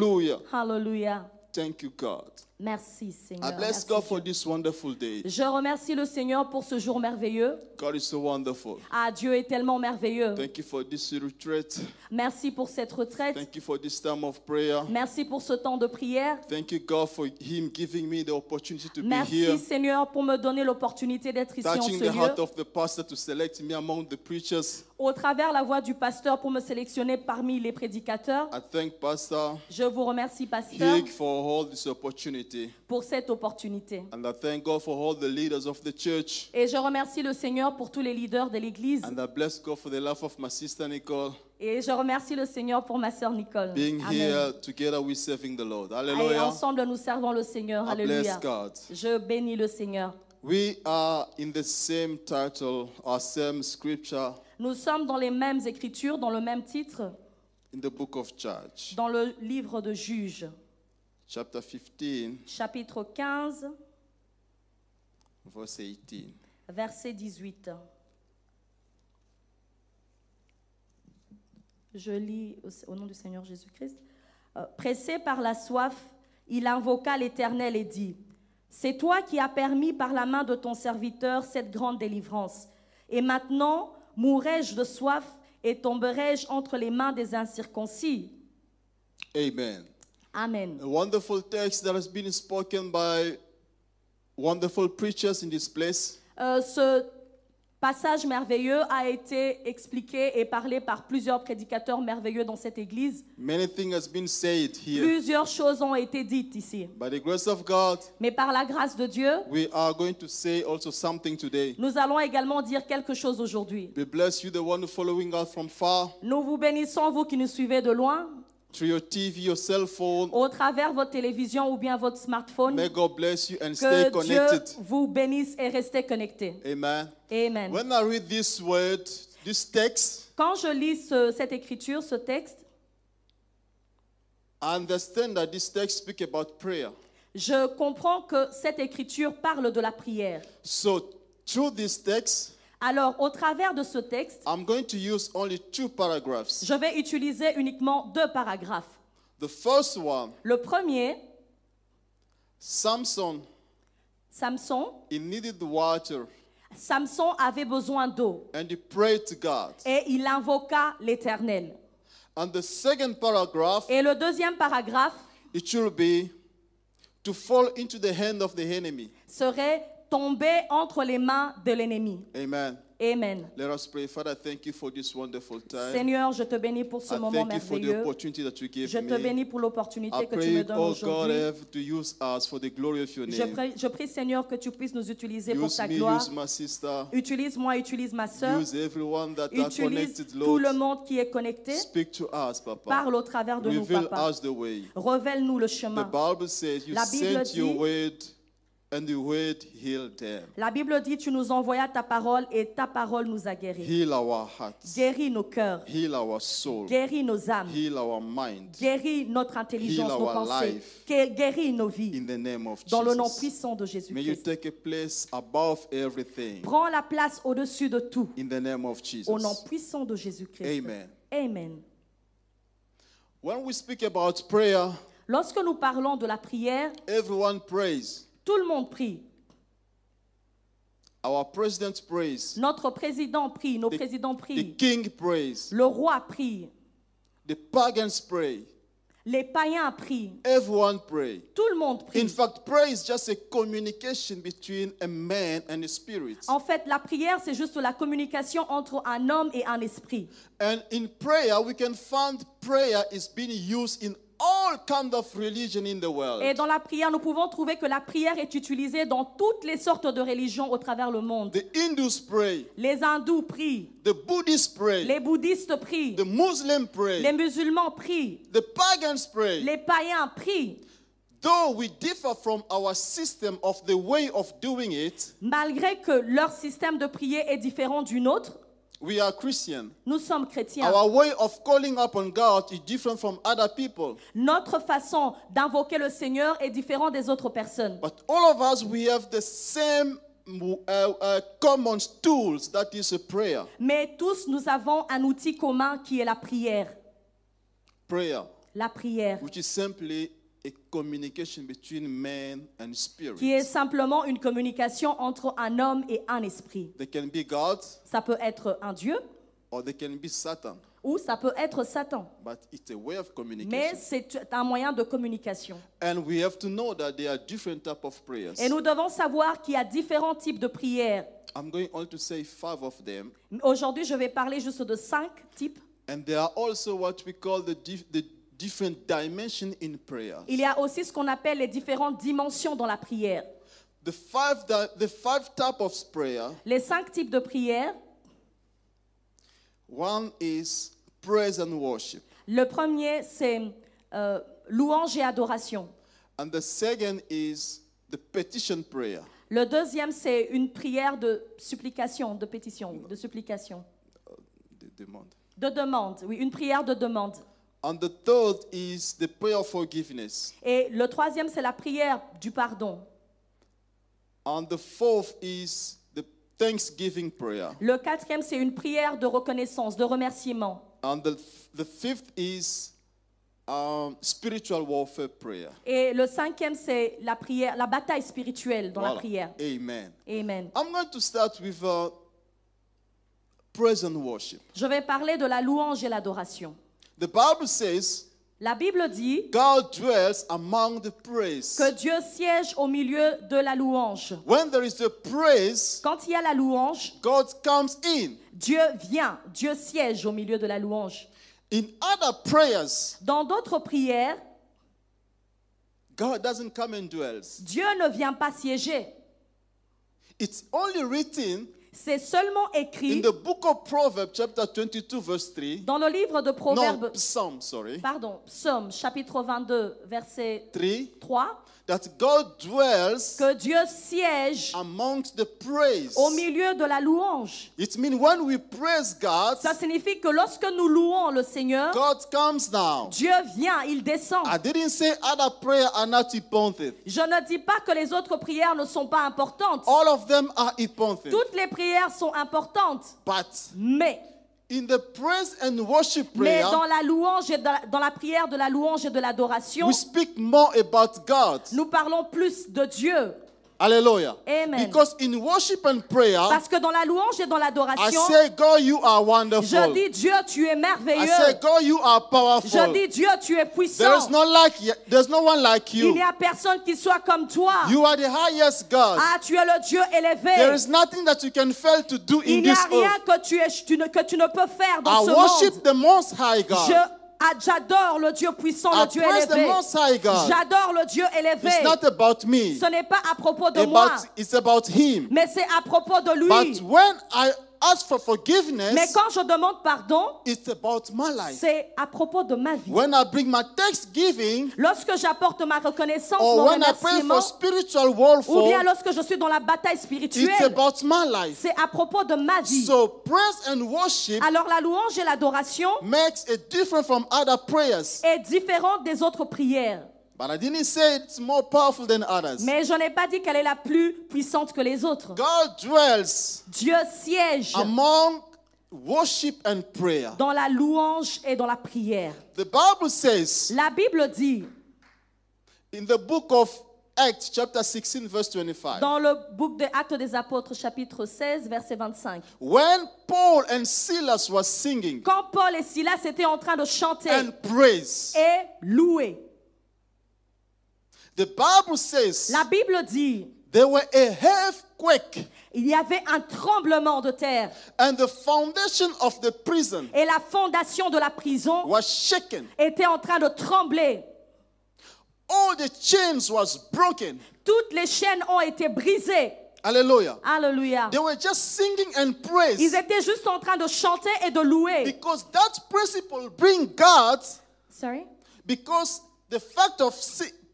Hallelujah. Hallelujah. Thank you, God. Merci Seigneur. Je remercie le Seigneur pour ce jour merveilleux. God is so wonderful. Ah, Dieu est tellement merveilleux. Merci pour cette retraite. Thank you for this time of prayer. Merci pour ce temps de prière. Merci, Seigneur pour me donner l'opportunité d'être ici en ce lieu. Au travers la voix du pasteur pour me sélectionner parmi les prédicateurs. Je vous remercie pasteur. Pour for all this opportunity pour cette opportunité. Et je remercie le Seigneur pour tous les leaders de l'Église. Et je remercie le Seigneur pour ma sœur Nicole. Et ensemble nous servons le Seigneur. Je bénis le Seigneur. Nous sommes dans les mêmes écritures, dans le même titre. Dans le livre de Juges chapitre 15, verset 18. Je lis au nom du Seigneur Jésus-Christ. Euh, pressé par la soif, il invoqua l'Éternel et dit, C'est toi qui as permis par la main de ton serviteur cette grande délivrance. Et maintenant, mourrai-je de soif et tomberai-je entre les mains des incirconcis Amen. Amen. ce passage merveilleux a été expliqué et parlé par plusieurs prédicateurs merveilleux dans cette église. Many things been said here. Plusieurs choses ont été dites ici. Mais par la grâce de Dieu, we are going to say also something today. nous allons également dire quelque chose aujourd'hui. bless you, the one following from far. Nous vous bénissons, vous qui nous suivez de loin. Through your TV, your cell phone. Au travers votre télévision ou bien votre smartphone. May God bless you and stay que Dieu vous bénisse et restez connectés. Amen. Amen. When I read this word, this text, Quand je lis ce- cette écriture, ce texte, I understand that this text speak about prayer. je comprends que cette écriture parle de la prière. So through this text, alors, au travers de ce texte, I'm going to use only two paragraphs. je vais utiliser uniquement deux paragraphes. The first one, Le premier, Samson, Samson, he needed water Samson avait besoin d'eau and he prayed to God. et il invoqua l'Éternel. And the second paragraph, Et le deuxième paragraphe it should be to fall into the hand of the enemy. serait tomber entre les mains de l'ennemi. Amen. Amen. Seigneur, je te bénis pour ce moment merveilleux. Je te bénis pour l'opportunité que tu me donnes oh aujourd'hui. Je prie, Seigneur, que tu puisses nous utiliser pour ta gloire. Utilise-moi, utilise ma sœur. Utilise tout le monde qui est connecté. Parle au travers de nous, Papa. Révèle-nous le chemin. La Bible dit- And La Bible dit, tu nous envoyas ta parole et ta parole nous a guéris. Heal our hearts. Guéris nos cœurs. Heal our Guéris nos âmes. Heal our Guéris notre intelligence, nos pensées. Guéris nos vies. In the name of Dans le nom puissant de Jésus-Christ. take place above everything. Prends la place au-dessus de tout. In the name of Jesus. Au nom puissant de Jésus-Christ. Amen. Amen. When we speak about prayer, lorsque nous parlons de la prière, monde prie. Tout le monde prie. Our president prays. Notre président prie, nos the, présidents The king prays. Le roi prie. The pagans pray. Les païens prient. Everyone pray. Tout le monde prie. In fact, prayer is just a communication between a man and a spirit. En fait, la prière c'est juste la communication entre un homme et un esprit. And in prayer we can find prayer is being used in et dans la prière, nous pouvons trouver que la prière est utilisée dans toutes les sortes de religions au travers le monde. Les hindous prient. The Buddhists Les bouddhistes prient. The Les musulmans prient. Les païens prient. malgré que leur système de prier est différent du nôtre, nous sommes chrétiens. Notre façon d'invoquer le Seigneur est différente des autres personnes. Mais tous nous avons un outil commun qui est la prière. La prière. Which is qui est simplement une communication entre un homme et un esprit. ça peut être un Dieu ou ça peut être Satan. Mais c'est un moyen de communication. Et nous devons savoir qu'il y a différents types de prières. Aujourd'hui, je vais parler juste de cinq types. And there are also what we call the il y a aussi ce qu'on appelle les différentes dimensions dans la prière. Les cinq types de prière. One is praise and worship. Le premier c'est euh, louange et adoration. And the second is the petition prayer. Le deuxième c'est une prière de supplication, de pétition, de supplication. De demande. De demande, oui, une prière de demande. And the third is the prayer of forgiveness. Et le troisième, c'est la prière du pardon. And the fourth is the thanksgiving prayer. Le quatrième, c'est une prière de reconnaissance, de remerciement. And the, the fifth is um, spiritual warfare prayer. Et le cinquième, c'est la prière, la bataille spirituelle dans voilà. la prière. Amen. Amen. I'm going to start with uh, present worship. Je vais parler de la louange et l'adoration la Bible dit que Dieu siège au milieu de la louange. Quand il y a la louange, God in. Dieu vient, Dieu siège au milieu de la louange. In Dans d'autres prières, Dieu ne vient pas siéger. It's only written c'est seulement écrit In the book of Proverbs, chapter 22, verse 3, dans le livre de Proverbes, non, Psalm, sorry, pardon, Psaume, chapitre 22, verset 3, 3 God que Dieu siège au milieu de la louange. It Ça signifie que lorsque nous louons le Seigneur, Dieu vient, il descend. Je ne dis pas que les autres prières ne sont pas importantes. Toutes les prières sont importantes. Mais mais dans la louange dans la, prière de la louange et de l'adoration, nous parlons plus de Dieu Alléluia. Amen. Because in worship and prayer, Parce que dans la louange et dans l'adoration, je dis Dieu, tu es merveilleux. I say, God, you are powerful. Je dis Dieu, tu es puissant. There is no like, there's no one like you. Il n'y a personne qui soit comme toi. You are the highest God. Ah, tu es le Dieu élevé. There is nothing that you can fail to do in Il n'y a this rien earth. Que, tu es, tu ne, que tu ne peux faire dans I ce worship monde. The most high God. Je ah, j'adore le Dieu puissant, le Dieu élevé. J'adore le Dieu élevé. Ce n'est pas à propos de moi. Mais c'est à propos de lui mais quand je demande pardon, c'est à propos de ma vie. lorsque j'apporte ma reconnaissance, mon ou bien lorsque je suis dans la bataille spirituelle, c'est à propos de ma vie. Alors la louange et l'adoration est différente des autres prières. But I didn't say it's more powerful than others. Mais je n'ai pas dit qu'elle est la plus puissante que les autres. God dwells Dieu siège among worship and prayer. dans la louange et dans la prière. The Bible says La Bible dit in the book of Acts chapter 16 verse 25. dans le book des Actes des Apôtres chapitre 16 verset 25 When Paul and Silas were singing quand Paul et Silas étaient en train de chanter and praise, et louer la Bible dit Il y avait un tremblement de terre. foundation of the prison Et la fondation de la prison était en train de trembler. Toutes les chaînes ont été brisées. Alléluia. Alléluia. Ils étaient juste en train de chanter et de louer. Because that principle bring God. Sorry. Because the fact of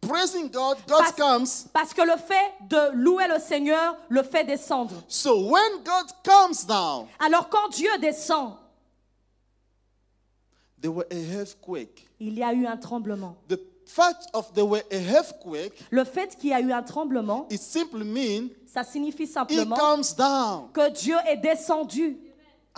praising God, God parce, comes. Parce que le fait de louer le Seigneur le fait descendre. So when God comes down, alors quand Dieu descend, there were a earthquake. Il y a eu un tremblement. The fact of there was a earthquake, le fait qu'il y a eu un tremblement, it simply mean, ça signifie simplement comes down. que Dieu est descendu.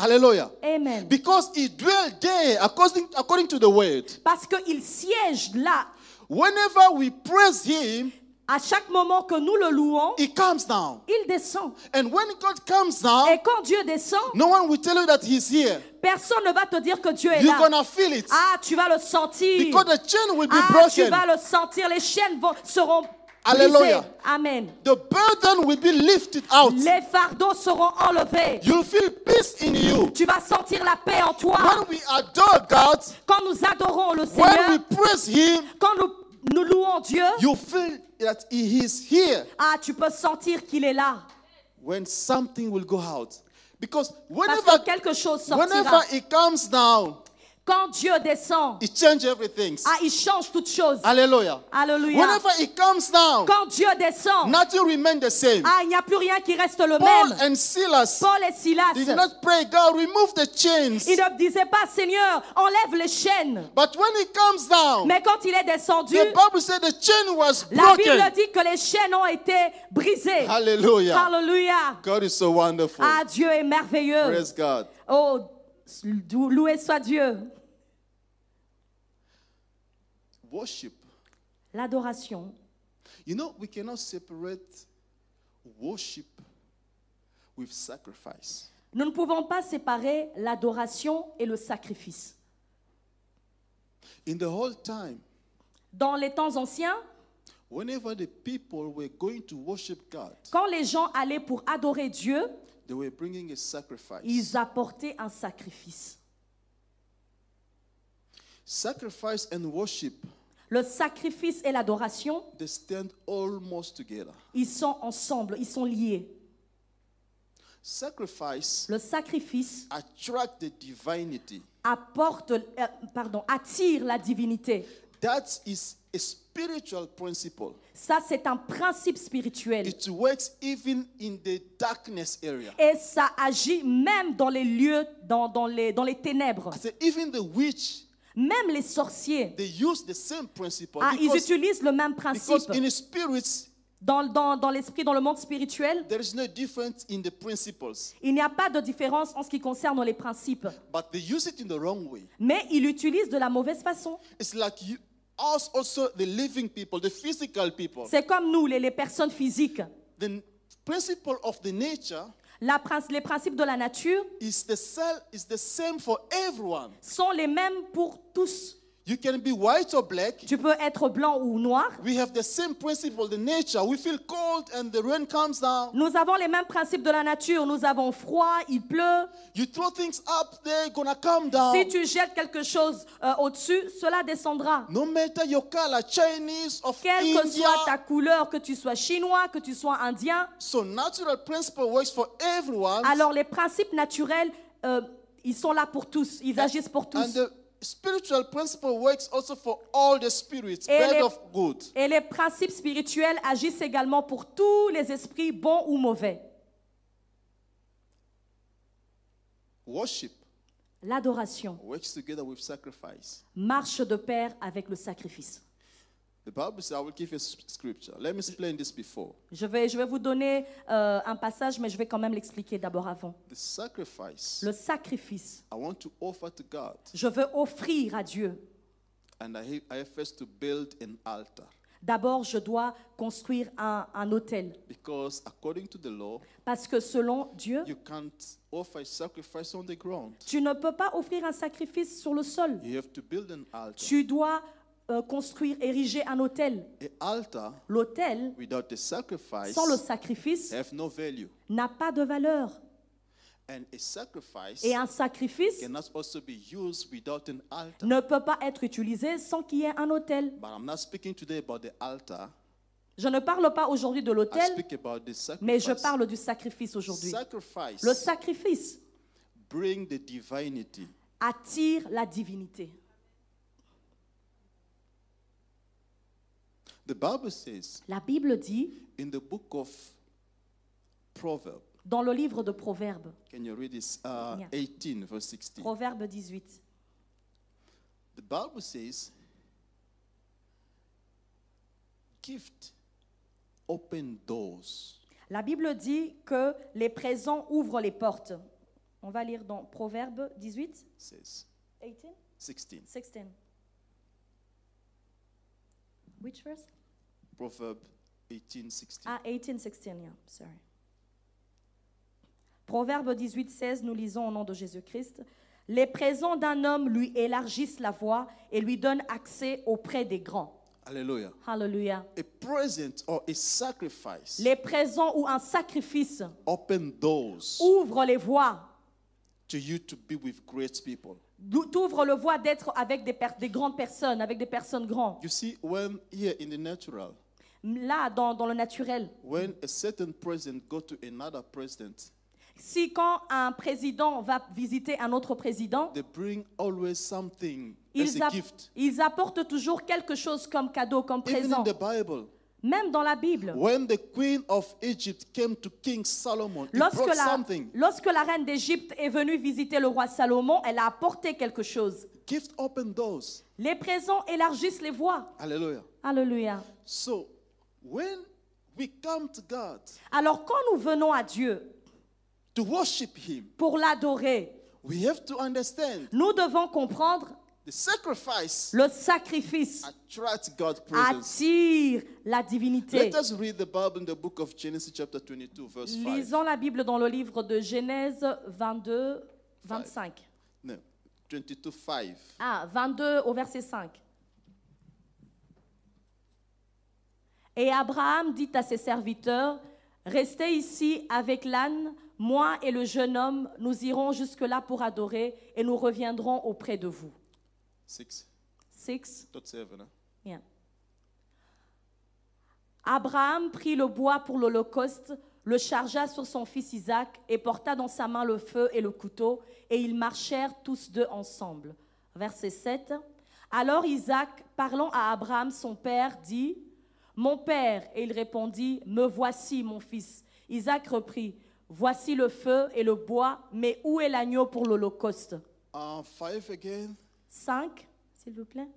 Alléluia. Amen. Because he dwelt there according, according to the word. Parce qu'il siège là Whenever we praise him, à chaque moment que nous le louons, he comes down. il descend. And when God comes down, Et quand Dieu descend, no one will tell you that he's here. Personne ne va te dire que Dieu est You're là. Gonna feel it. Ah, tu vas le sentir. Because the chain will be ah, broken. tu vas le sentir. Les chaînes vont, seront Alléluia. Amen. The burden will be lifted out. Les fardeaux seront enlevés. You feel peace in you. Tu vas sentir la paix en toi. When we adore God, quand nous adorons le Seigneur, when we praise him, quand nous, nous louons Dieu, you feel that he is here. Ah, tu peux sentir qu'il est là. When something will go out. Because whenever, Parce que quelque chose sortira. Whenever it comes down, quand Dieu descend, He changes everything. Ah, il change toutes choses. Alléluia. Alléluia. Whenever he comes down, Quand Dieu descend, nothing remains the same. Ah, il n'y a plus rien qui reste le Paul même. And Silas, Paul et Silas, did not pray, God, remove the chains. Ils ne disaient pas, Seigneur, enlève les chaînes. But when he comes down, Mais quand il est descendu, the Bible said the chain was la broken. Bible dit que les chaînes ont été brisées. Alléluia. Alléluia. God is so wonderful. Ah, Dieu est merveilleux. Praise God. Oh, loué soit Dieu worship. L'adoration. You know, we cannot separate worship with sacrifice. Nous ne pouvons pas séparer l'adoration et le sacrifice. In the old time, dans les temps anciens, whenever the people were going to worship God, quand les gens allaient pour adorer Dieu, they were bringing a sacrifice. ils apportaient un sacrifice. Sacrifice and worship le sacrifice et l'adoration, ils sont ensemble, ils sont liés. le sacrifice apporte, euh, pardon, attire la divinité. Ça, c'est un principe spirituel. Et ça agit même dans les lieux, dans, les, dans les ténèbres. even the witch même les sorciers, ah, ils utilisent le même principe. dans, l'esprit, dans le monde spirituel, il n'y a pas de différence en ce qui concerne les principes. Mais ils l'utilisent de la mauvaise façon. C'est comme nous, les, personnes physiques. Le principe de la nature la, les principes de la nature sont les mêmes pour tous. You can be white or black. Tu peux être blanc ou noir. We have the same principle, the nature. We feel cold and the rain comes down. Nous avons les mêmes principes de la nature. Nous avons froid, il pleut. You throw things up, they're gonna come down. Si tu jettes quelque chose euh, au-dessus, cela descendra. No matter your color, Chinese of Quelle India. que soit ta couleur, que tu sois chinois, que tu sois indien. So natural principle works for everyone. Alors les principes naturels, euh, ils sont là pour tous. Ils and, agissent pour tous. And the, et les, Et les principes spirituels agissent également pour tous les esprits, bons ou mauvais. Worship. L'adoration marche de pair avec le sacrifice. Je vais, je vais vous donner euh, un passage, mais je vais quand même l'expliquer d'abord avant. Le sacrifice, je veux offrir à Dieu. D'abord, je dois construire un, un autel. Parce que selon Dieu, tu ne peux pas offrir un sacrifice sur le sol. Tu dois euh, construire, ériger un hôtel l'hôtel sans le sacrifice, n'a pas de valeur. Et un sacrifice ne peut pas être utilisé sans qu'il y ait un hôtel Je ne parle pas aujourd'hui de l'hôtel mais je parle du sacrifice aujourd'hui. Le sacrifice attire la divinité. The Bible says, La Bible dit in the book of Proverbs, dans le livre de Proverbes, can you read this, 18, uh, verse 16? Proverbe 18, the Bible says, gift open doors. La Bible dit que les présents ouvrent les portes. On va lire dans Proverbe 18, 16. 18? 16. 16. Which verse? Proverbe 18, 16. Ah, 18, 16, yeah, sorry. Proverbe 18, 16, nous lisons au nom de Jésus-Christ. Les présents d'un homme lui élargissent la voie et lui donnent accès auprès des grands. Alléluia. Alléluia. A present or a sacrifice Les présents ou un sacrifice open doors ouvrent les voies. to you to be with great people. T'ouvre le voie d'être avec des, grandes personnes, avec des personnes grandes. You see, when here in the natural, là, dans, le naturel. si quand un président va visiter un autre président, ils, apportent toujours quelque chose comme cadeau, comme présent. même dans la Bible. lorsque, la, reine d'Égypte est venue visiter le roi Salomon, elle a apporté quelque chose. Les présents élargissent les voies. Alléluia. Alléluia. When we come to God, alors quand nous venons à Dieu to worship him, pour l'adorer, we have to understand nous devons comprendre the sacrifice le sacrifice attire la divinité. Lisons la Bible dans le livre de Genèse 22 25. 5. Ah, 22 au verset 5. Et Abraham dit à ses serviteurs, Restez ici avec l'âne, moi et le jeune homme, nous irons jusque-là pour adorer et nous reviendrons auprès de vous. Six. Six. Hein? Abraham prit le bois pour l'Holocauste, le chargea sur son fils Isaac et porta dans sa main le feu et le couteau, et ils marchèrent tous deux ensemble. Verset 7. Alors Isaac, parlant à Abraham, son père, dit mon père, et il répondit, Me voici, mon fils. Isaac reprit, Voici le feu et le bois, mais où est l'agneau pour l'Holocauste uh, Cinq, s'il vous plaît.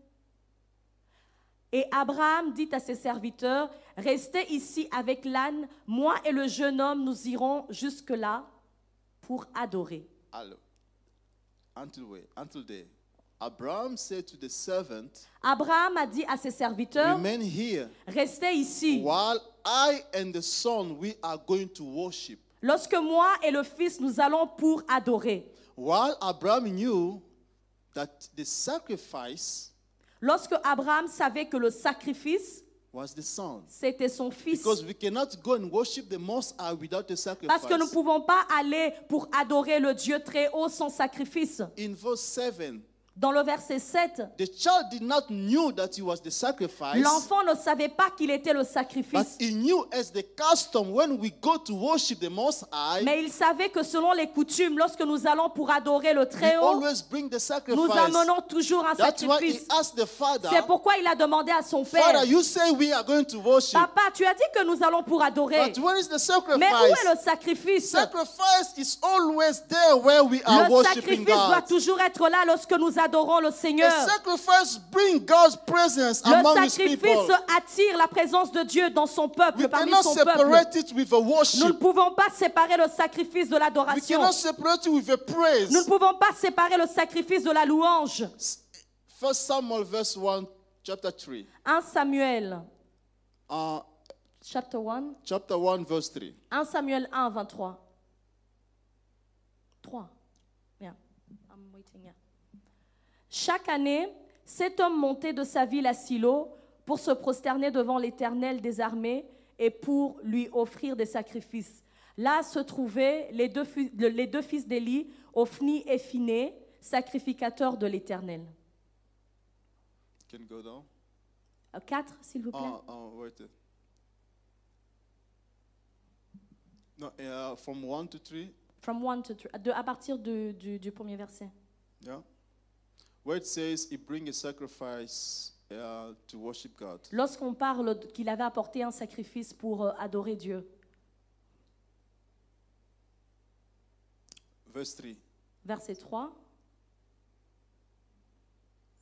Et Abraham dit à ses serviteurs, Restez ici avec l'âne, moi et le jeune homme, nous irons jusque-là pour adorer. Allô. Until, until Abraham, said to the servant, Abraham a dit à ses serviteurs, Remain here, restez ici, while I and the son we are going to worship. Lorsque moi et le fils nous allons pour adorer. While Abraham knew that the sacrifice Lorsque Abraham savait que le sacrifice c'était son fils. Because we cannot go and worship the most high without a sacrifice. Parce que nous ne pouvons pas aller pour adorer le Dieu très haut sans sacrifice. In verse 7, dans le verset 7, l'enfant ne savait pas qu'il était le sacrifice. Mais il savait que selon les coutumes, lorsque nous allons pour adorer le Très-Haut, nous amenons toujours un sacrifice. C'est pourquoi il a demandé à son père, Papa, tu as dit que nous allons pour adorer. sacrifice? Mais où est le sacrifice? le sacrifice doit toujours être là lorsque nous adorons le Seigneur. bring God's presence le sacrifice attire la présence de Dieu dans son peuple, parmi son peuple. Nous ne pouvons pas séparer le sacrifice de l'adoration. Nous ne pouvons pas séparer le sacrifice de la louange. 1 Samuel, verse 1, chapter 3. 1 Samuel. Uh, chapter 1. Chapter 1, verse 3. 1 Samuel 1, 23. 3. Chaque année, cet homme montait de sa ville à Silo pour se prosterner devant l'Éternel des armées et pour lui offrir des sacrifices. Là se trouvaient les deux, les deux fils d'Élie, Ophni et Phiné, sacrificateurs de l'Éternel. 4, euh, s'il vous plaît. Oh, wait. from 1 to 3. From 1 to 3. À partir du, du premier verset. Yeah. Uh, Lorsqu'on parle qu'il avait apporté un sacrifice pour euh, adorer Dieu. Verset 3.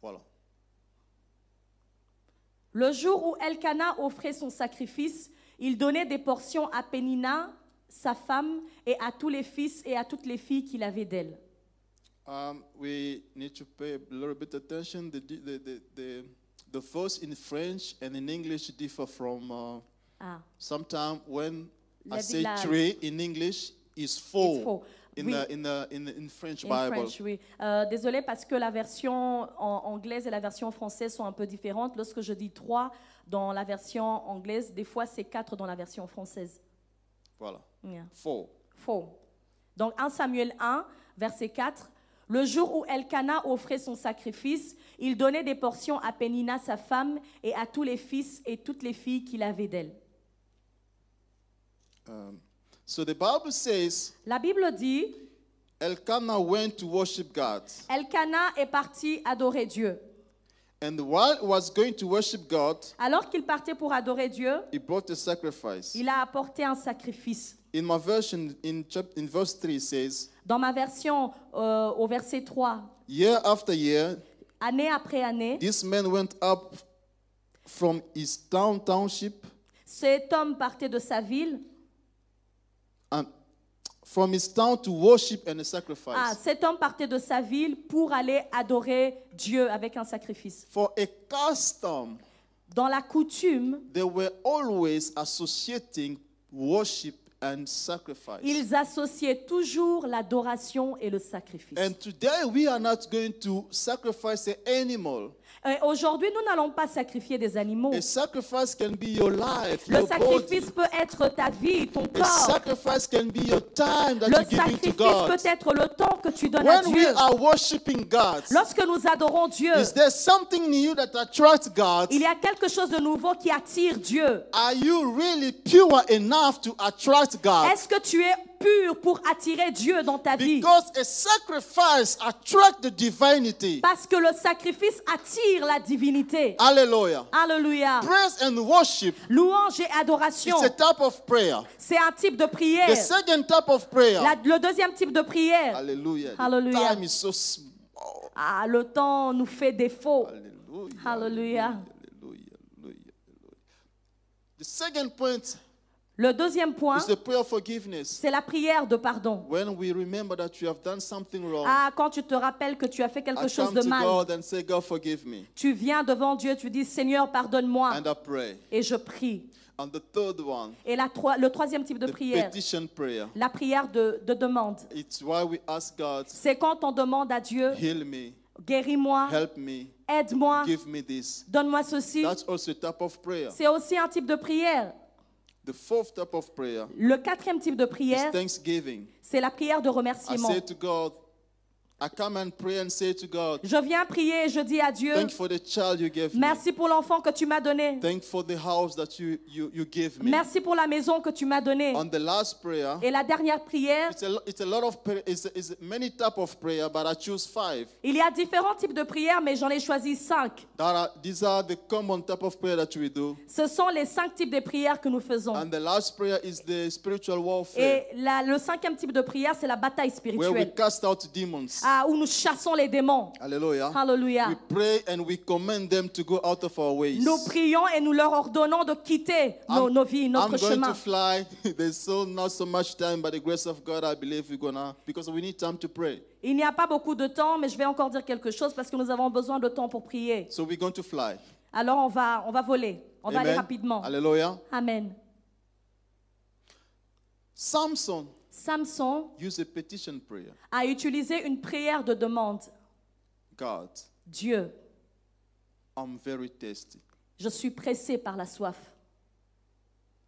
Voilà. Le jour où Elkana offrait son sacrifice, il donnait des portions à Pénina, sa femme, et à tous les fils et à toutes les filles qu'il avait d'elle um, we need to pay a little bit attention. The, the, the, the, the verbs in French and in English differ from uh, ah. sometimes when la, I say three in English is four. In, oui. the, in, the, in, French Bible. oui. Euh, désolé parce que la version en anglaise et la version française sont un peu différentes. Lorsque je dis trois dans la version anglaise, des fois c'est quatre dans la version française. Voilà. Yeah. Four. Four. Donc 1 Samuel 1, verset 4, le jour où Elkana offrait son sacrifice, il donnait des portions à Pénina, sa femme, et à tous les fils et toutes les filles qu'il avait d'elle. Um, so La Bible dit Elkanah est parti adorer Dieu. And Alors qu'il partait pour adorer Dieu, sacrifice. il a apporté un sacrifice. In my version, in, verse 3 says, Dans ma version, euh, au verset 3, year after year, année après année, this man went up from his town township. Cet homme partait de sa ville. from his town to worship and a sacrifice. Ah, cet homme partait de sa ville pour aller adorer Dieu avec un sacrifice. For a custom, dans la coutume, they were always associating worship and sacrifice. Ils associaient toujours l'adoration et le sacrifice. And today we are not going to sacrifice an animal. Euh, aujourd'hui, nous n'allons pas sacrifier des animaux. le sacrifice peut être ta vie, ton corps. le sacrifice peut être le temps que tu donnes à Dieu. Lorsque nous adorons Dieu, il y a quelque chose de nouveau qui attire Dieu. really Est-ce que tu es pur pour attirer Dieu dans ta vie. Because a sacrifice attracts the divinity. Parce que le sacrifice attire la divinité. Alléluia. Alléluia. Praise and worship. Louange et adoration. It's a type of prayer. C'est un type de prière. The second type of prayer. La, le deuxième type de prière. Alléluia. Alléluia. Time is so small. Ah, le temps nous fait défaut. Alléluia. Alléluia. Alléluia. Alléluia. The second point le deuxième point, c'est la prière de pardon. ah, quand tu te rappelles que tu as fait quelque chose de mal, tu viens devant Dieu, tu dis Seigneur, pardonne-moi. Et je prie. Et la, le troisième type de prière, la prière de, de demande. C'est quand on demande à Dieu, guéris-moi, aide-moi, donne-moi ceci. C'est aussi un type de prière. Le quatrième type de prière, c'est la prière de remerciement. Je viens prier et je dis à Dieu, merci pour l'enfant que tu m'as donné. Merci pour la maison que tu m'as donnée. et la dernière prière, il y a différents types de prières, mais j'en ai choisi cinq. Ce sont les cinq types de prières que nous faisons. Et le cinquième type de prière, c'est la bataille spirituelle où nous chassons les démons. Alléluia. Nous prions et nous leur ordonnons de quitter nos, vies, notre chemin. Il n'y a pas beaucoup de temps, mais je vais encore dire quelque chose parce que nous avons besoin de temps pour prier. Alors on va, on va voler. On va aller rapidement. Alléluia. Amen. Samson. Samson a prayer. utilisé une prière de demande. Dieu, I'm very je suis pressé par la soif.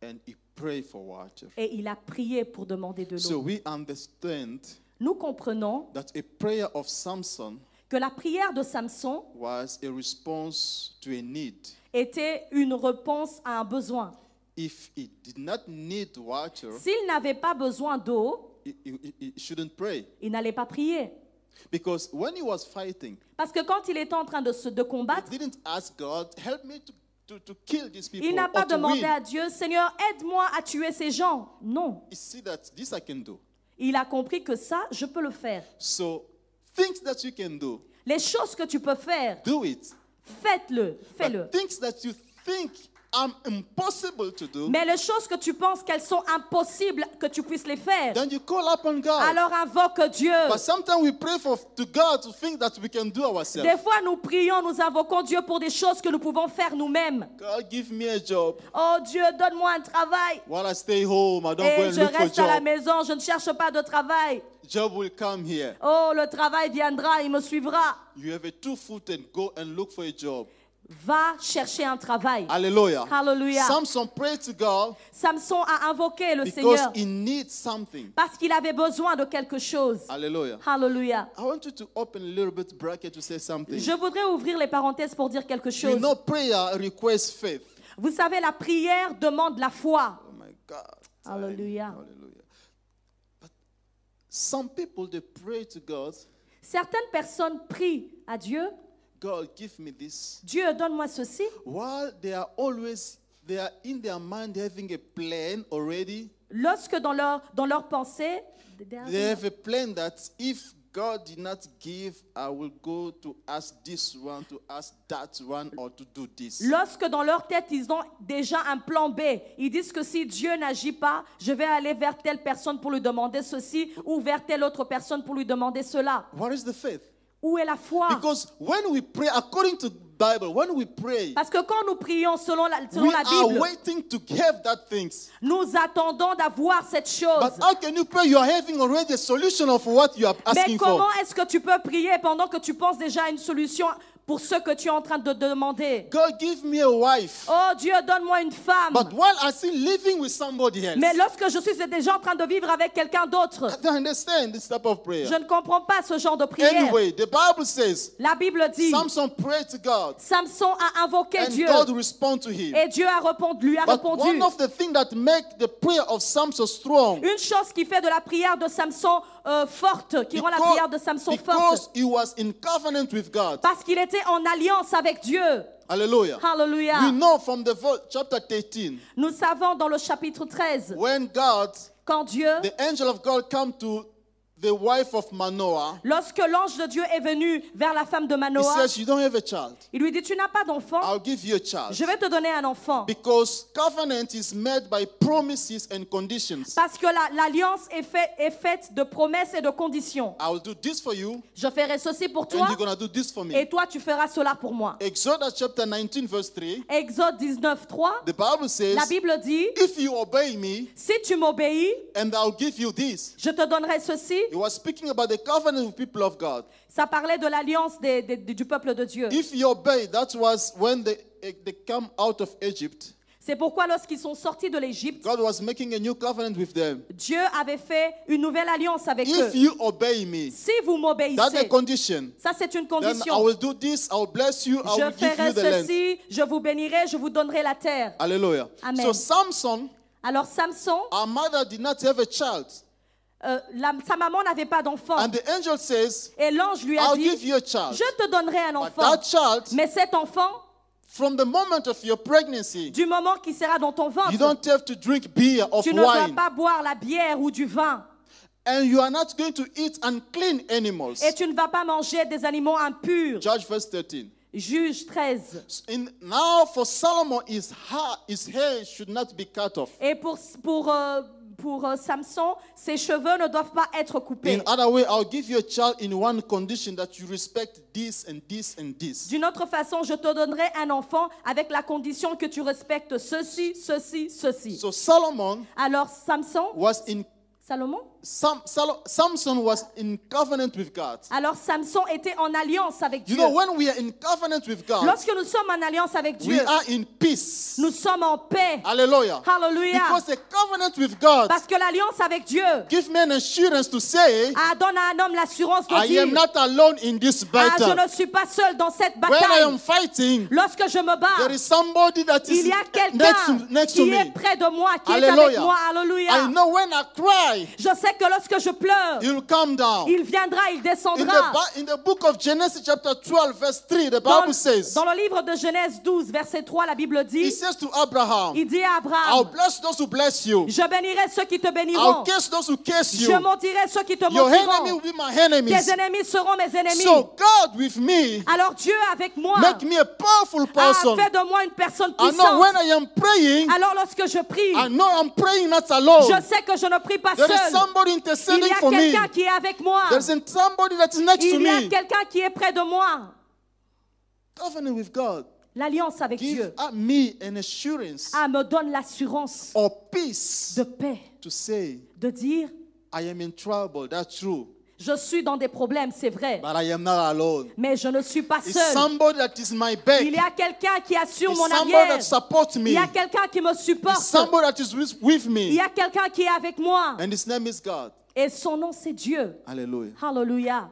Et il a prié pour demander de l'eau. Nous comprenons que la prière de Samson était une réponse à un besoin. S'il n'avait pas besoin d'eau, il n'allait pas prier. Parce que quand il était en train de, se, de combattre, il n'a pas demandé à Dieu, Seigneur, aide-moi à tuer ces gens. Non, il a compris que ça, je peux le faire. So Les choses que tu peux faire, faites-le, fais-le mais les choses que tu penses qu'elles sont impossibles que tu puisses les faire, alors invoque Dieu. Des fois, nous prions, nous invoquons Dieu pour des choses que nous pouvons faire nous-mêmes. Oh Dieu, donne-moi un travail. While je reste à la maison, je ne cherche pas de travail. Oh, le travail viendra, il me suivra. You have a two foot and go and look for a job. Va chercher un travail. Alléluia. Hallelujah. Samson prayed to God. Samson a invoqué le because Seigneur. He needs something. Parce qu'il avait besoin de quelque chose. Alléluia. Hallelujah. I want you to open a little bit bracket to say something. Je voudrais ouvrir les parenthèses pour dire quelque chose. You know, prayer request faith. Vous savez, la prière demande la foi. Oh my God. Hallelujah. Hallelujah. But some people they pray to God. Certaines personnes prient à Dieu. God, give me this. Dieu, donne-moi ceci. While they are always, they are in their mind having a plan already. Lorsque dans leur dans leur pensée, they have a plan that if God did not give, I will go to ask this one, to ask that one, or to do this. Lorsque dans leur tête, ils ont déjà un plan B, ils disent que si Dieu n'agit pas, je vais aller vers telle personne pour lui demander ceci ou vers telle autre personne pour lui demander cela. What is the faith? Où est la foi? Parce que quand nous prions selon la, Bible, nous attendons d'avoir cette chose. Mais comment est-ce que tu peux prier pendant que tu penses déjà à une solution pour ce que tu es en train de demander. God, give me a wife. Oh Dieu, donne-moi une femme. But while I'm still living with somebody else, Mais lorsque je suis déjà en train de vivre avec quelqu'un d'autre, je ne comprends pas ce genre de prière. Anyway, the Bible says, La Bible dit Samson, prayed to God, Samson a invoqué and Dieu God respond to him. et Dieu a répondu, lui a But répondu. One of the things that make the prayer of Samson strong, Une chose qui fait de la prière de Samson euh, forte, qui rend la prière de Samson forte. Parce qu'il était en alliance avec Dieu. Alléluia. Alléluia Nous savons dans le chapitre 13. quand Dieu, the de Dieu God come to wife of Lorsque l'ange de Dieu est venu vers la femme de Manoah, il lui dit Tu n'as pas d'enfant, je vais te donner un enfant. Parce que l'alliance est, faite de promesses et de conditions. Je ferai ceci pour toi et toi tu feras cela pour moi. Exode 19, verset 3, Exode 19, 3, la Bible dit Si tu m'obéis, je te donnerai ceci He was speaking about the covenant of people of God. Ça parlait de l'alliance des- du peuple de Dieu. If you obey, that was when they, they come out of Egypt. C'est pourquoi lorsqu'ils sont sortis de l'Égypte, God was making a new covenant with them. Dieu avait fait une nouvelle alliance avec If eux. you obey me, Si vous that's m'obéissez, condition. ça c'est une Then I will do this, I will bless you, I will give you the land. ceci, je vous bénirai, je vous donnerai la terre. Alléluia. Amen. So Samson, Alors Samson, our mother did not have a child. Euh, sa maman n'avait pas d'enfant. Et l'ange lui a dit, je te donnerai un enfant. mais cet enfant, du moment qu'il sera dans ton ventre, tu ne vas pas boire la bière ou du vin. Et tu ne vas pas manger des animaux impurs. Juge 13. Et pour, euh, pour euh, Samson, ses cheveux ne doivent pas être coupés. D'une autre façon, je te donnerai un enfant avec la condition que tu respectes ceci, ceci, ceci. Alors Samson was in Salomon Sam, Sal Samson was in covenant with God. Alors Samson était en alliance avec Dieu. You know, when we are in covenant with God, Lorsque nous sommes en alliance avec Dieu, we are in peace. nous sommes en paix. Alléluia. Hallelujah. Because a covenant with God Parce que l'alliance avec Dieu give me an assurance to say, ah, donne à un homme l'assurance de I am not alone in this battle. Ah, je ne suis pas seul dans cette bataille. When I am fighting, Lorsque je me bats, there is somebody that is il y a quelqu'un next, qui to me. est près de moi, qui Alleluia. est avec moi. Alléluia. I know when I cry, je sais que lorsque je pleure, il viendra, il descendra. dans, le livre de Genèse 12, verset 3, la Bible dit, Abraham, il dit à Abraham, je bénirai ceux qui te béniront. Je mentirai ceux qui te mentiront. Tes ennemis seront mes ennemis. So God with me, Alors Dieu avec moi make me a powerful ah, person. fait de moi une personne puissante. I know when I Alors lorsque je prie, je sais que je ne prie pas il y a quelqu'un qui est avec moi. Il y a quelqu'un qui est près de moi. L'alliance avec Dieu ah, me donne l'assurance de paix, to say, de dire I am in trouble, that's true. Je suis dans des problèmes, c'est vrai. Mais je ne suis pas seul. Il y a quelqu'un qui assure mon arrière. Il y a quelqu'un qui me supporte. Il y a quelqu'un qui est avec moi. Et son nom, c'est Dieu. Alléluia.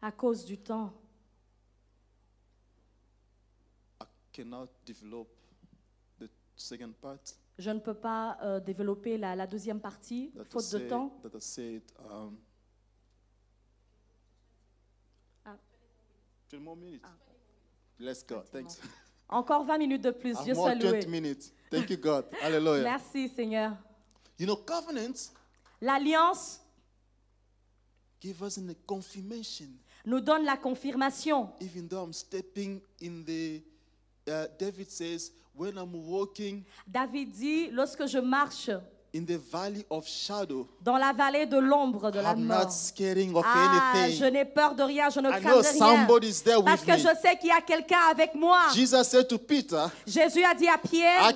À cause du temps, cannot develop the second part. Je ne peux pas euh, développer la, la deuxième partie, That I faute de said- temps. That I said. Um, Ah. 20 more minutes. Ah. Let's go. Thanks. Encore 20 minutes de plus, Dieu I've soit loué. 20 minutes. Thank you, God. Hallelujah. Merci Seigneur. You know, covenant L'alliance give us a confirmation. nous donne la confirmation. Even though I'm stepping in the Uh, David dit, lorsque je marche shadow, dans la vallée de l'ombre de la ah, je n'ai peur de rien, je ne crains de rien. parce que je sais qu'il y a quelqu'un avec moi. Jésus a dit à Pierre,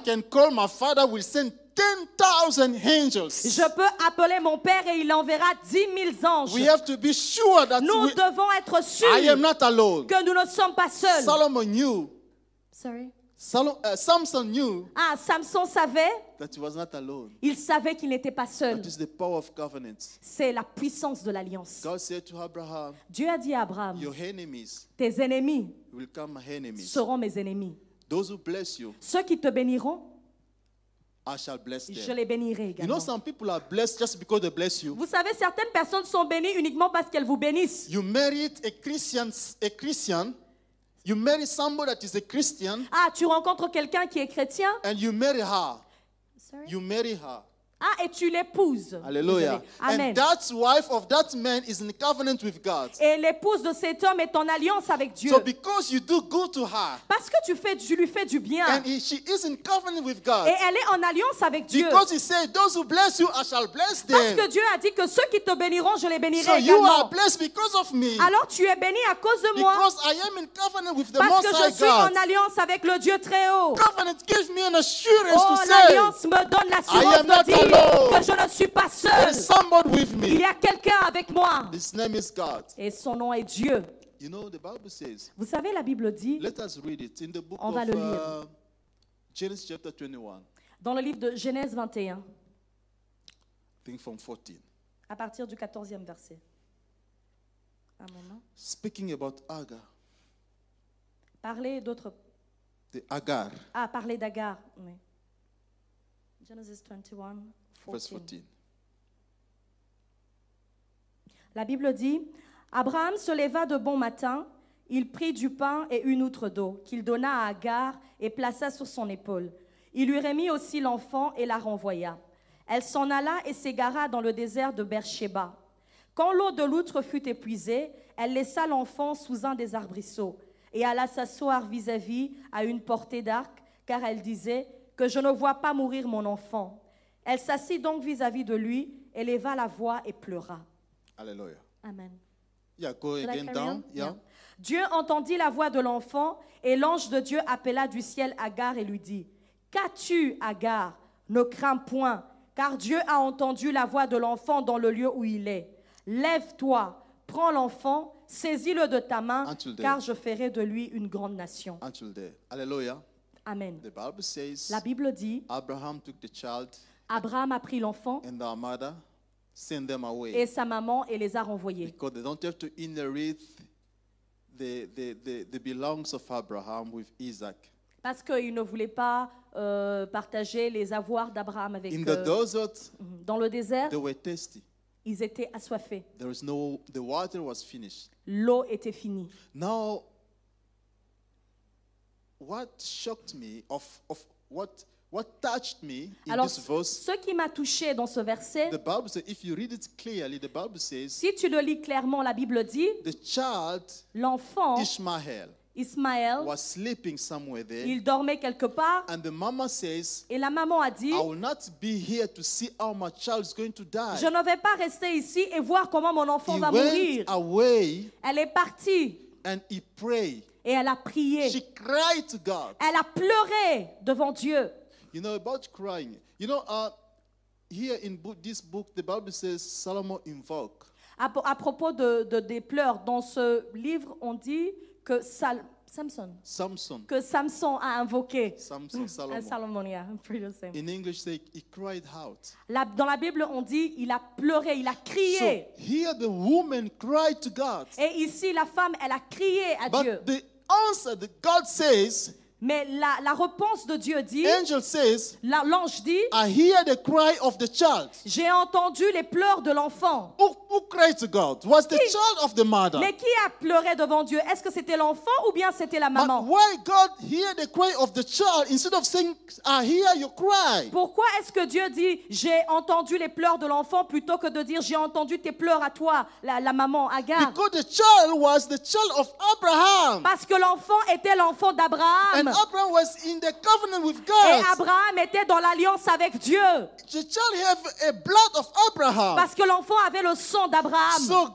Je peux appeler mon Père et il enverra 10 000 anges. nous devons être sûrs que nous ne sommes pas seuls. Solomon Uh, Samson ah, Samson savait Il savait qu'il n'était pas seul. C'est la puissance de l'alliance. Dieu a dit à Abraham, tes ennemis seront mes ennemis. bless Ceux qui te béniront, bless Je les bénirai également. Vous savez, certaines personnes sont bénies uniquement parce qu'elles vous bénissent. vous merit un chrétien You marry somebody that is a Christian. Ah, tu rencontres quelqu'un qui est chrétien. And you marry her. Sorry? You marry her. Ah, et tu l'épouses. Alléluia. Amen. And that wife of that man is in covenant with God. Et l'épouse de cet homme est en alliance avec Dieu. So because you do good to her. Parce que tu fais, tu lui fais du bien. And he, she is in covenant with God. Et elle est en alliance avec Dieu. Because he said, those who bless you, I shall bless them. Parce que Dieu a dit que ceux qui te béniront, je les bénirai so également. You are blessed because of me. Alors tu es béni à cause de moi. Because I am in covenant with the Parce que je suis God. en alliance avec le Dieu très haut. Covenant gives me an assurance oh, to say. L'alliance me donne l'assurance de dire alone. que je ne suis pas seul. Somebody with me. Il y a quelqu'un avec moi. His name is God. Et son nom est Dieu. You know, the Bible says, Vous savez, la Bible dit, Let us read it in the book on va of, le lire. Uh, Genesis chapter 21. Dans le livre de Genèse 21. I think from 14. À partir du 14e verset. Un moment. Speaking about Agar. Parler d'autre. De Agar. Ah, parler d'Agar, oui. Genesis 21. La Bible dit, Abraham se leva de bon matin, il prit du pain et une outre d'eau, qu'il donna à Agar et plaça sur son épaule. Il lui remit aussi l'enfant et la renvoya. Elle s'en alla et s'égara dans le désert de Beersheba. Quand l'eau de l'outre fut épuisée, elle laissa l'enfant sous un des arbrisseaux et alla s'asseoir vis-à-vis à une portée d'arc, car elle disait Que je ne vois pas mourir mon enfant. Elle s'assit donc vis-à-vis de lui, éleva la voix et pleura. Alléluia. Amen. Dieu entendit la voix de l'enfant et l'ange de Dieu appela du ciel Agar et lui dit, Qu'as-tu, Agar Ne crains point, car Dieu a entendu la voix de l'enfant dans le lieu où il est. Lève-toi, prends l'enfant, saisis-le de ta main, car je ferai de lui une grande nation. Alléluia. Amen. La Bible dit, Abraham took the child Abraham a pris l'enfant et sa maman et les a renvoyés. Parce qu'ils ne voulaient pas euh, partager les avoirs d'Abraham avec In mhm. Dans le désert, ils étaient assoiffés. L'eau était finie. Now, what shocked me of, of what alors, ce qui m'a touché dans ce verset, si tu le lis clairement, la Bible dit, l'enfant, Ismaël, il dormait quelque part. et la maman a dit, Je ne vais pas rester ici et voir comment mon enfant va mourir. Elle est partie. Et elle a prié. Elle a pleuré devant Dieu you know, about crying. You know, uh, here in book, this book, the Bible says Solomon invoked. À, à propos de, de, des pleurs, dans ce livre, on dit que Sal Samson, Samson, que Samson a invoqué. Samson, Salomon. Salomon yeah, pretty the same. In English, they, he cried out. La, dans la Bible, on dit il a pleuré, il a crié. So, here the woman cried to God. Et ici, la femme, elle a crié à But Dieu. The answer that God says mais la, réponse de Dieu dit, l'ange dit, j'ai entendu les pleurs de l'enfant. who, to God. Was the child of the mother? Mais qui a pleuré devant Dieu Est-ce que c'était l'enfant ou bien c'était la maman why God hear the cry of the child instead of saying, I hear your cry? Pourquoi est-ce que Dieu dit j'ai entendu les pleurs de l'enfant plutôt que de dire j'ai entendu tes pleurs à toi, la, maman Agar the child was the child of Abraham. Parce que l'enfant était l'enfant d'Abraham. Et Abraham était dans l'alliance avec Dieu. Parce que l'enfant avait le sang d'Abraham.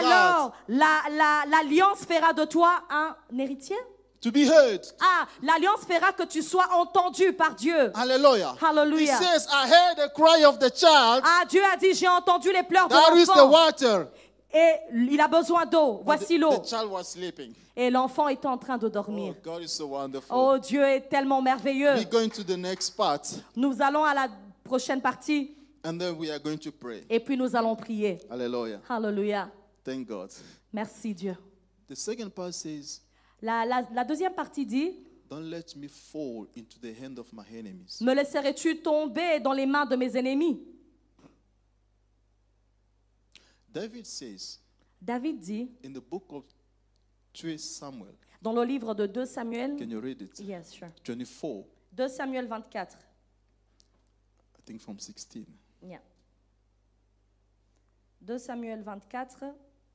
Alors, l'alliance fera de toi un héritier. To be heard. Ah, l'alliance fera que tu sois entendu par Dieu. Alléluia. Hallelujah. Ah, Dieu a dit, j'ai entendu les pleurs de l'enfant. Et il a besoin d'eau. Voici l'eau. Et l'enfant est en train de dormir. Oh, oh Dieu est tellement merveilleux. Nous allons à la prochaine partie. Et puis nous allons prier. Alléluia. Merci Dieu. la, deuxième partie dit. me Me laisserais-tu tomber dans les mains de mes ennemis? David says, dit, dans le livre de 2 Samuel, can you Yes, sure. 24, 2 Samuel 24, I think from 16. Yeah. 2 Samuel 24,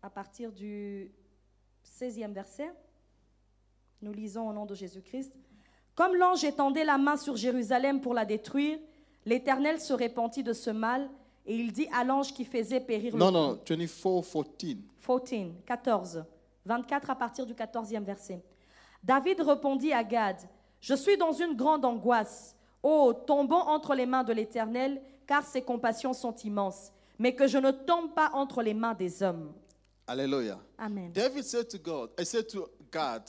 à partir du 16e verset, nous lisons au nom de Jésus-Christ. Comme l'ange étendait la main sur Jérusalem pour la détruire, l'Éternel se repentit de ce mal et il dit à l'ange qui faisait périr le Non, non, 24, 14. 14, 14. 24 à partir du 14e verset. David répondit à Gad, Je suis dans une grande angoisse. Oh, tombons entre les mains de l'Éternel, car ses compassions sont immenses, mais que je ne tombe pas entre les mains des hommes. Alléluia. Amen. David said to God, I said to God,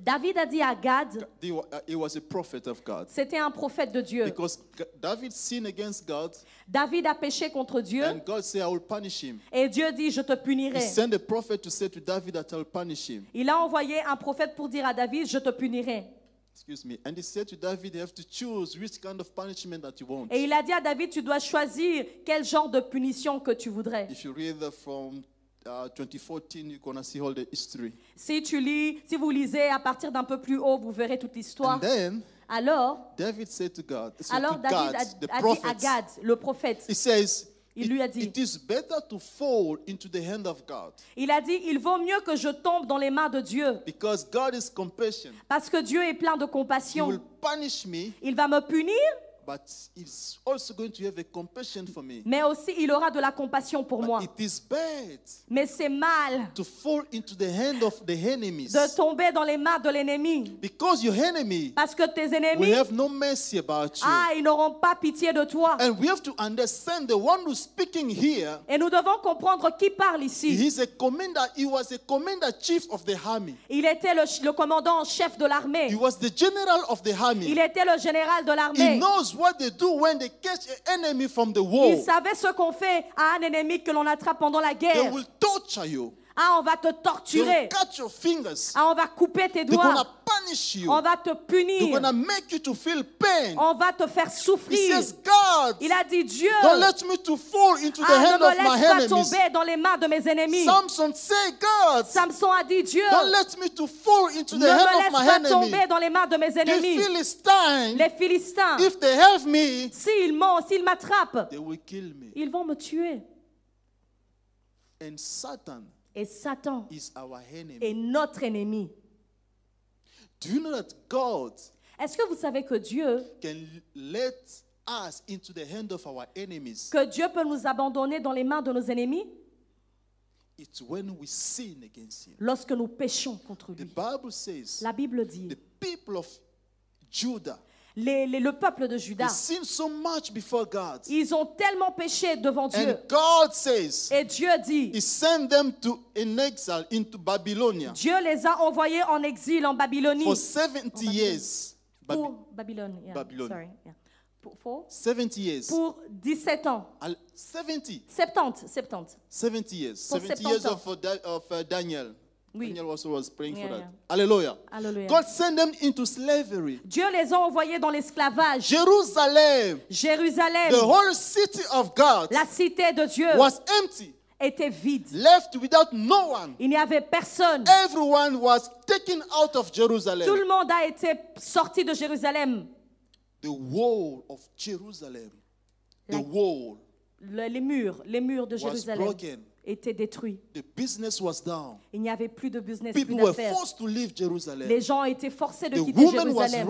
David a dit à Gad, c'était un prophète de Dieu. David, David a péché contre Dieu. Et Dieu dit, je te punirai. Il a envoyé un prophète pour dire à David, je te punirai. Et il a dit à David, tu dois choisir quel genre de punition que tu voudrais. Euh, si tu lis, si vous lisez à partir d'un peu plus haut, vous verrez toute l'histoire. alors, David alors a, dit à Gad, le prophète, il lui a dit, il a dit, il vaut mieux que je tombe dans les mains de Dieu. Parce que Dieu est plein de compassion. il va me punir but he's also going to have a compassion for me. Mais aussi, il aura de la compassion pour But moi. it is bad Mais c'est mal to fall into the hand of the enemies de tomber dans les mains de l'ennemi. because your enemy Parce que tes will ennemis, have no mercy about you. ah, ils n'auront pas pitié de toi. And we have to understand the one who's speaking here. Et nous devons comprendre qui parle ici. He's a commander. He was a commander chief of the army. Il était le, le commandant en chef de l'armée. He was the general of the army. Il était le général de He l'armée. knows what they do when they catch an enemy from the war. Ils savaient ce qu'on fait à un ennemi que l'on attrape pendant la guerre. They will torture you. Ah, on va te torturer. Ah, on va couper tes doigts. On va te punir. On va te faire souffrir. Il a dit Dieu. ah, ne me laisse pas tomber dans les mains de mes ennemis. Samson, a dit Dieu. ne me laisse pas tomber dans les mains de mes ennemis. les Philistins. If they have s'ils m'attrapent, ils vont me tuer. et Satan et Satan est notre ennemi. Est-ce que vous savez que Dieu Dieu peut nous abandonner dans les mains de nos ennemis? Lorsque nous péchons contre lui. La Bible dit the people de Juda les, les, le peuple de Juda. So much before God. Ils ont tellement péché devant Dieu. And God says, Et Dieu dit, he sent them to in exile into Babylonia. Dieu les a envoyés en exil en Babylonie. For 70 years. pour Babylone, yeah. Babylone. Sorry, yeah. for 70 years. Pour 17 ans. 70. 70, 70. years. 70, 70 years of, uh, of uh, Daniel. Oui. Daniel also was praying yeah, for that. Yeah. Alléluia. Alléluia. God sent them into slavery. Dieu les a envoyés dans l'esclavage. Jérusalem. Jérusalem. The whole city of God. La cité de Dieu. Was empty était vide. Left without no one. Il n'y avait personne. Everyone was taken out of Jerusalem. Tout le monde a été sorti de Jérusalem. The wall of Jerusalem. La, the wall. Le, les murs, les murs de Jérusalem. Broken était détruit. The business was down. Il n'y avait plus de business, People plus were forced to leave Jerusalem. Les gens étaient forcés de quitter Jérusalem.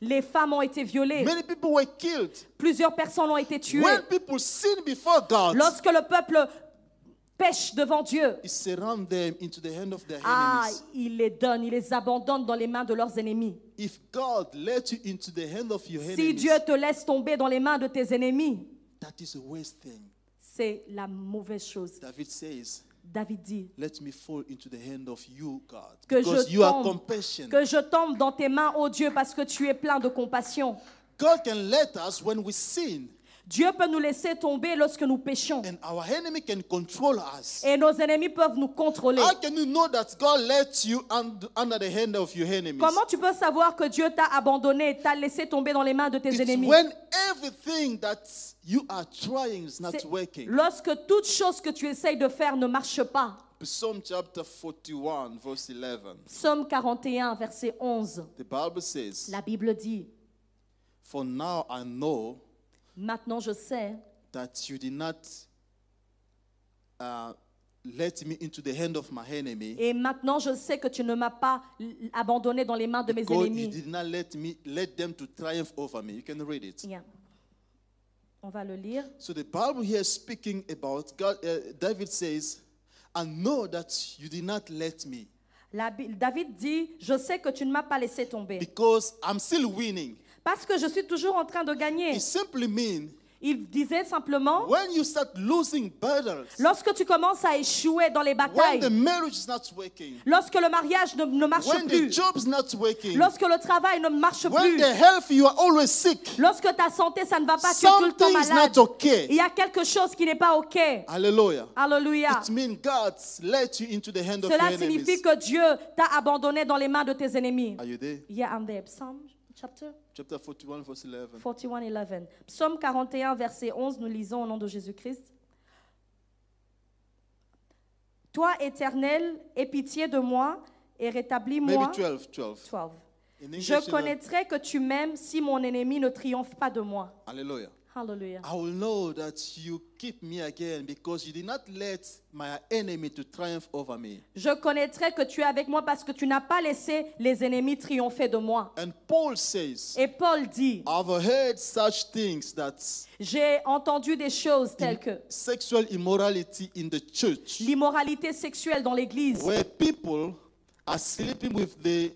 Les femmes ont été violées. Many people were killed. Plusieurs personnes ont été tuées. When people sin before God, Lorsque le peuple pêche devant Dieu, into the hand of their ah, il les donne, il les abandonne dans les mains de leurs ennemis. If God let you into the hand of your si Dieu te laisse tomber dans les mains de tes ennemis, that is a waste c'est la mauvaise chose. David says, David dit Let me fall into the hand of you, God, because you are compassion. que je tombe dans tes mains, ô oh Dieu, parce que tu es plein de compassion. God can let us when we sin. Dieu peut nous laisser tomber lorsque nous péchons. Et nos ennemis peuvent nous contrôler. Comment tu peux savoir que Dieu t'a abandonné et t'a laissé tomber dans les mains de tes ennemis? Lorsque toute chose que tu essayes de faire ne marche pas. Psalm 41 Psaume 41 verset 11. La Bible dit. For now I know Maintenant, je sais that you did not uh, let me into the hand of my enemy. Et maintenant, je sais que tu ne m'as pas abandonné dans les mains de mes because you ennemis. did not let me let them to triumph over me. You can read it. Yeah. On va le lire. So the Bible here is speaking about God, uh, David says, "And know that you did not let me." La, David dit, je sais que tu ne m'as pas laissé tomber because I'm still winning. Parce que je suis toujours en train de gagner. il disait simplement, lorsque tu commences à échouer dans les batailles, lorsque le mariage ne, marche plus, lorsque le travail ne marche when plus, lorsque ta santé ça ne va pas, tu tout le temps malade, il y a quelque chose qui n'est pas ok. Alléluia. Cela signifie que Dieu t'a abandonné dans les mains de tes ennemis. Are you there? Yeah, Chapter? 41, verset 11. 41, 11. Psaume 41, verset 11, nous lisons au nom de Jésus-Christ. Toi, éternel, aie pitié de moi et rétablis-moi. 12, 12. 12. Je connaîtrai que tu m'aimes si mon ennemi ne triomphe pas de moi. Alléluia. Hallelujah. I will know that you keep me again because you did not let my enemy to triumph over me. Je connaîtrai que tu es avec moi parce que tu n'as pas laissé les ennemis triompher de moi. And Paul says, Et Paul dit, I've heard such things that j'ai entendu des choses telles que sexual immorality in the church. L'immoralité sexuelle dans l'église. Where people are sleeping with the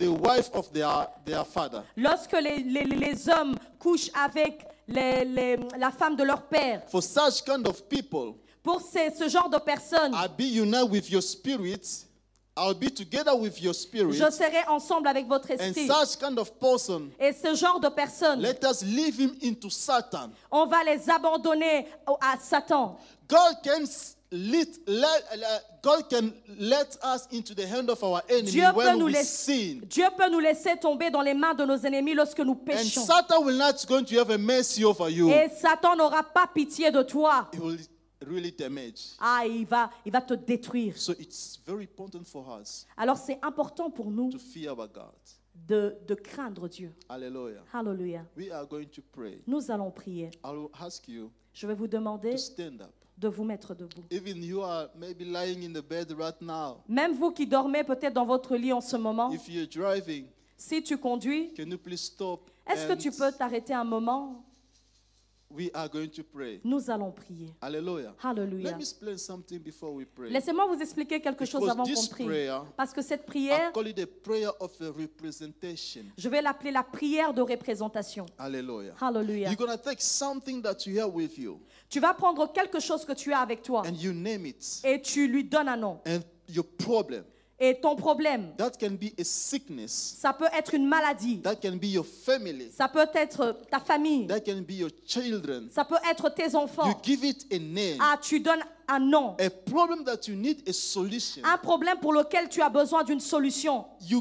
the wife of their, their father. Lorsque les, les, les hommes couchent avec les, les, la femme de leur père, For such kind of people, pour ces, ce genre de personnes, I'll be united with your spirit. I'll be together with your spirit. Je serai ensemble avec votre esprit. And such kind of person, Et ce genre de personnes, let us leave him into Satan. on va les abandonner à Satan. God can't Let, let, uh, God can let us into the hand of our enemy Dieu, when peut nous we laisser, sin. Dieu peut nous laisser tomber dans les mains de nos ennemis lorsque nous péchons. And Satan will not going to have a mercy over you. Et Satan n'aura pas pitié de toi. He will really damage. Ah, il va, il va te détruire. So it's very important for us Alors c'est important pour nous to fear our God. De, de, craindre Dieu. Alléluia. Hallelujah. We are going to pray. Nous allons prier. I will ask you Je vais vous demander to stand up de vous mettre debout. Même vous qui dormez peut-être dans votre lit en ce moment, si tu conduis, est-ce que tu peux t'arrêter un moment nous allons prier. Alléluia. Laissez-moi vous expliquer quelque chose avant qu'on prie. Parce que cette prière, je vais l'appeler la prière de représentation. Alléluia. Tu vas prendre quelque chose que tu as avec toi. Et tu lui donnes un nom. Et your problem et ton problème. Ça peut être une maladie. Ça peut être ta famille. Ça peut être tes enfants. Ah, tu donnes un nom. Un problème pour lequel tu as besoin d'une solution. Tu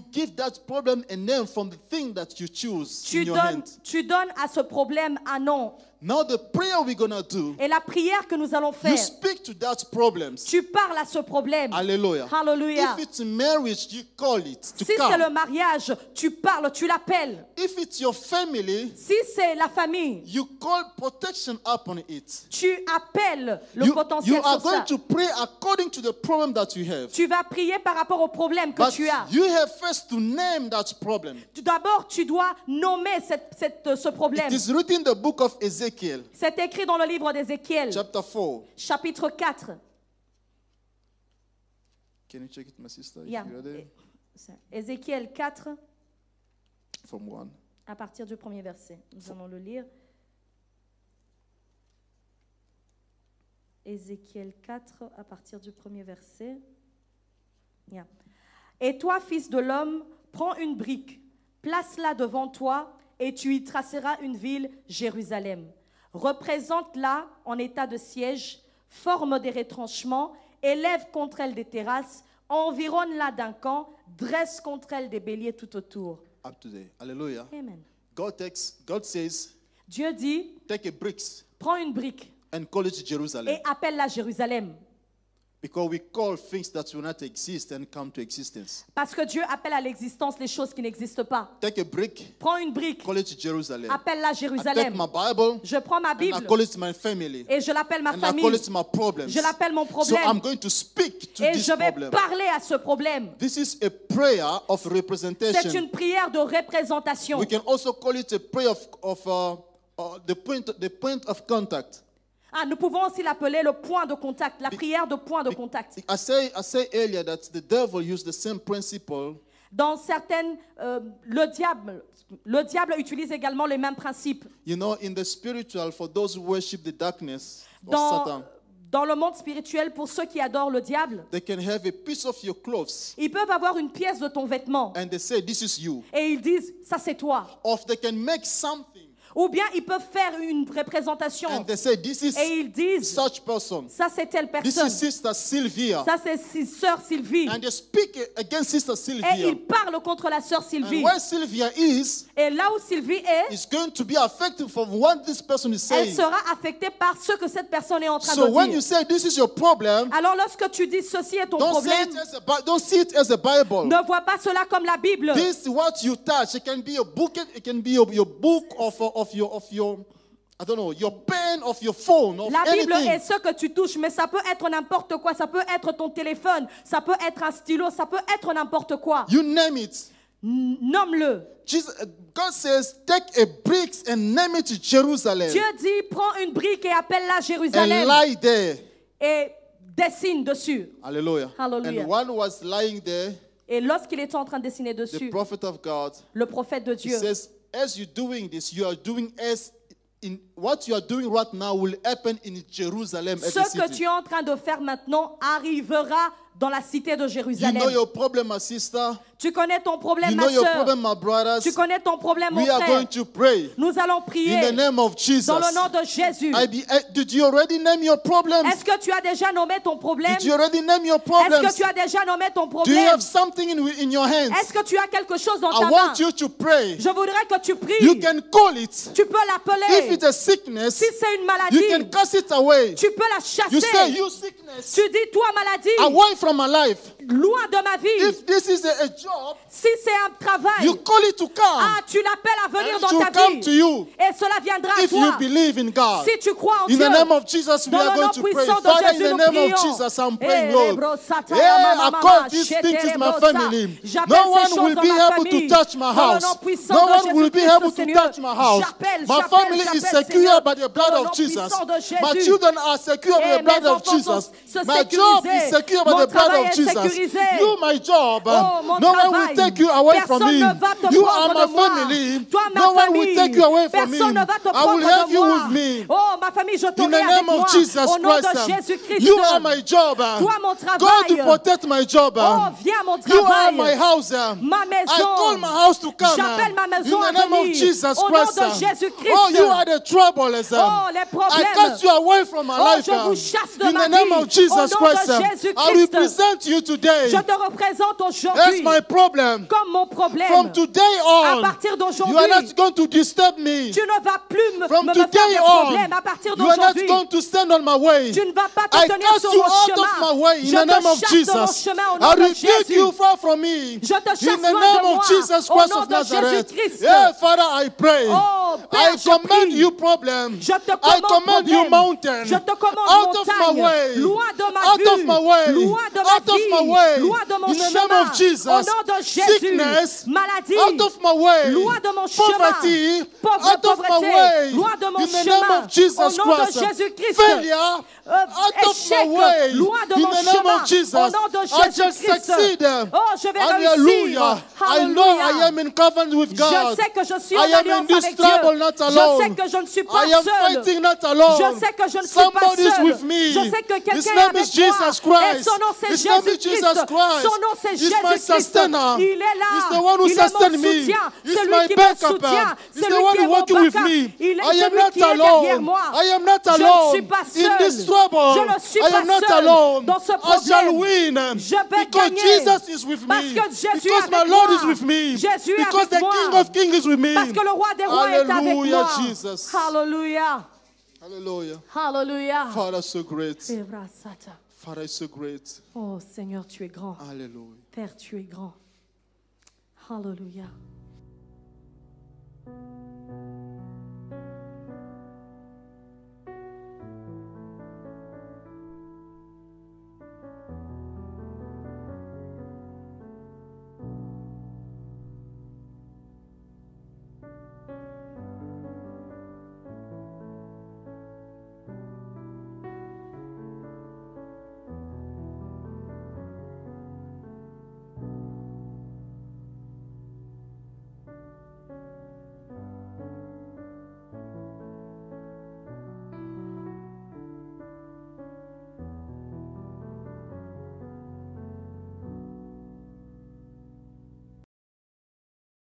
donnes à ce problème un nom Now the prayer we're gonna do, Et la prière que nous allons faire, you speak to that problem. tu parles à ce problème. Alléluia. Hallelujah. If it's marriage, you call it to si c'est le mariage, tu parles, tu l'appelles. If it's your family, si c'est la famille, you call protection upon it. Tu appelles le you, potentiel you are sur going To pray according to the problem that you have. Tu vas prier par rapport au problème que But tu as. You have first to name that problem. D'abord, tu dois nommer cette, cette, ce problème. It is written in the book of Ezekiel. C'est écrit dans le livre d'Ézéchiel, chapitre 4. Can Ézéchiel 4, From à partir du premier verset. Nous allons le lire. Ézéchiel 4, à partir du premier verset. Et toi, fils de l'homme, prends une brique, place-la devant toi, et tu y traceras une ville, Jérusalem représente la en état de siège, forme des retranchements, élève contre elle des terrasses, environne la d'un camp, dresse contre elle des béliers tout autour. Alléluia. Dieu dit, prends une brique et appelle-la Jérusalem. Because we call things that will not exist and come to existence. Parce que Dieu appelle à l'existence les choses qui n'existent pas. Take a brick, prends une brique. Call it Jerusalem. Appelle-la Jérusalem. I take my Bible, je prends ma Bible. And I call it my family, et je l'appelle ma and famille. I call it my problems. Je l'appelle mon problème. So I'm going to speak to et this je vais problem. parler à ce problème. This is a prayer of representation. C'est une prière de représentation. We can also call it a prayer of, of uh, uh, the, point, the point of contact. Ah, nous pouvons aussi l'appeler le point de contact, la prière de point de contact. dans certaines, euh, le diable, le diable utilise également les mêmes principes. dans, le monde spirituel, pour ceux qui adorent le diable, ils peuvent avoir une pièce de ton vêtement. Et ils disent, ça c'est toi. ils they can make something ou bien ils peuvent faire une représentation. et ils disent, such person. ça c'est telle personne. This Sister Sylvia. Ça c'est sœur Sylvie. Sylvia. Et ils parlent contre la sœur Sylvie. Sylvia et là où Sylvie est, elle sera affectée par ce que cette personne est en train de dire. Alors lorsque tu dis ceci est ton problème, ne vois pas cela comme la Bible. This what you touch. It can be a book. It can be your book of. La Bible est ce que tu touches, mais ça peut être n'importe quoi. Ça peut être ton téléphone, ça peut être un stylo, ça peut être n'importe quoi. You name it. Nomme-le. God says, take a and name it Jerusalem. Dieu dit, prends une brique et appelle-la Jérusalem. Et dessine dessus. Alléluia. And one was lying there. Et lorsqu'il était en train de dessiner dessus, le prophète de Dieu, as you're doing this, you are doing as in what you are doing right now will happen in Jerusalem. Ce que tu es en train de faire maintenant arrivera dans la cité de Jérusalem. Tu connais ton problème, ma soeur. Tu connais ton problème, mon frère. Nous allons prier dans le nom de Jésus. Eh, Est-ce que tu as déjà nommé ton problème? Est-ce que tu as déjà nommé ton problème? Est-ce que tu as quelque chose dans ta main? Je voudrais que tu pries. Tu peux l'appeler. si c'est une maladie, tu peux la chasser. tu dis, toi, maladie, from my life loi de ma vie, If this is a, a job, si c'est un travail, you call it to come. Ah, tu l'appelles à venir dans ta come vie. to you. Et cela viendra à If you believe in God, si tu crois en in Dieu. the name of Jesus, we Dans are le going nom to pray. puissant de Father, in Jésus, the nous name of Jesus, I'm eh, praying, Eh, Lord. Yeah, I call these things my family. No one will be able to touch my house. No one will be able to touch my house. My family is secure by the blood of Jesus. My children are secure by the eh, blood of Jesus. My job is secure by the blood of Jesus. You you, my job, oh, um, mon no travail, one will take you away from me. You are my family. Toi, ma no famille. one will take you away from personne me. ne va te I will help you with me. Oh, ma famille, je t'aurai avec moi. Jesus Christ. Um, christ You are my job. Um, Toi, mon travail. God to protect my job. Oh, viens mon travail. You are my house. Ma maison. I call my house to come. J'appelle ma maison In the name Of Jesus Au nom de Jésus-Christ. Oh, you are the trouble, Oh, les problèmes. I cast you away from my oh, life. Je vous chasse de In ma the name vie. of Jesus Christ. Jésus-Christ. I represent you to today. Je te représente aujourd'hui. That's my problem. Comme mon problème. From today on, à partir d'aujourd'hui, you are not going to disturb me. Tu ne vas plus me, From me, me today faire de problème. à partir d'aujourd'hui, you are not going to stand on my way. Tu ne vas pas te I tenir sur mon chemin. Of my way in Je the name of Jesus. Mon chemin au nom I rebuke you far from me. Je te chasse in the name de of Jesus Christ au of Nazareth. Yeah, Father, I pray. Oh, Père, I command you problem. Je te commande I command problème. you mountain. Je te commande out montagne. Of my way. Loin de ma out vue. Of my way. Loin de ma out vie. Of my Loin de mon chemin. nom de Jésus. maladie. Euh, out of de mon chemin. Out de mon chemin. nom de Jésus-Christ. Failure. de mon chemin. nom de Oh, je vais Hallelujah. I know I am in covenant with God. Je sais que je suis avec Dieu. Je sais que je ne suis pas I am seul. not alone. Je sais que je ne suis pas seul. Je sais que quelqu'un est avec moi. christ son nom, c'est Jésus-Christ. Il est là. Il est qui me soutient. Celui qui est mon backup. celui qui est Je ne suis pas seul. Je ne suis pas seul dans ce problème. Je vais gagner parce que Jésus est avec moi. Jésus est avec moi. Parce que le roi des rois est avec moi. Hallelujah. Hallelujah. Hallelujah. so great. Oh Seigneur, tu es grand. Père, tu es grand. Hallelujah.